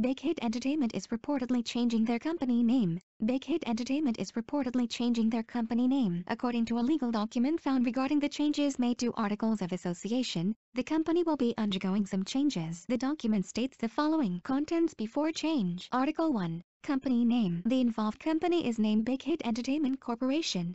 Big Hit Entertainment is reportedly changing their company name. Big Hit Entertainment is reportedly changing their company name. According to a legal document found regarding the changes made to articles of association, the company will be undergoing some changes. The document states the following contents before change. Article 1. Company name. The involved company is named Big Hit Entertainment Corporation.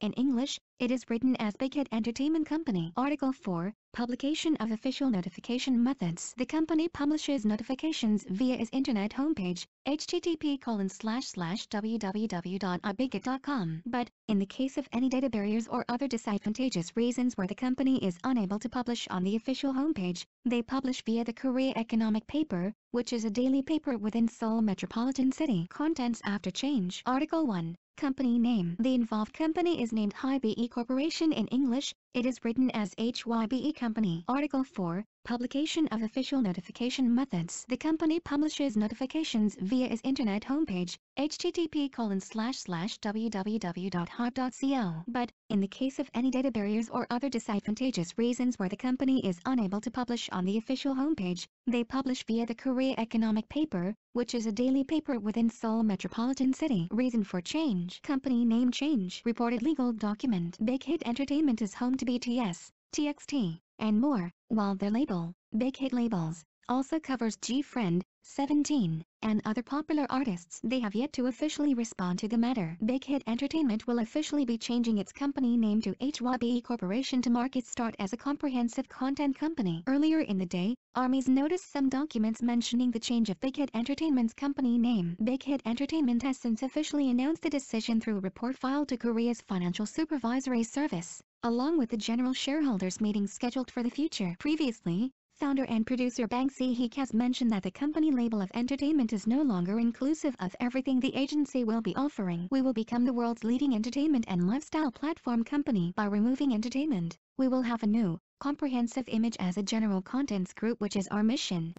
In English, it is written as Bighead Entertainment Company. Article 4. Publication of official notification methods. The company publishes notifications via its internet homepage, http www.ibigot.com. But, in the case of any data barriers or other disadvantageous reasons where the company is unable to publish on the official homepage, they publish via the Korea Economic Paper, which is a daily paper within Seoul Metropolitan City. Contents after change. Article 1. Company name. The involved company is named HiBe Corporation in English, it is written as HYBE Company. Article 4, Publication of official notification methods. The company publishes notifications via its internet homepage, http www.hype.co. But, in the case of any data barriers or other disadvantageous reasons where the company is unable to publish on the official homepage, they publish via the Korea Economic Paper, which is a daily paper within Seoul Metropolitan City. Reason for change. Company name change. Reported legal document. Big Hit Entertainment is home to BTS, TXT, and more, while their label, Big Hit Labels, also covers G-Friend, 17, and other popular artists. They have yet to officially respond to the matter. Big Hit Entertainment will officially be changing its company name to HYBE Corporation to mark its start as a comprehensive content company. Earlier in the day, Armies noticed some documents mentioning the change of Big Hit Entertainment's company name. Big Hit Entertainment has since officially announced the decision through a report filed to Korea's Financial Supervisory Service along with the general shareholders meeting scheduled for the future. Previously, founder and producer Banksy Heek has mentioned that the company label of entertainment is no longer inclusive of everything the agency will be offering. We will become the world's leading entertainment and lifestyle platform company by removing entertainment. We will have a new, comprehensive image as a general contents group which is our mission.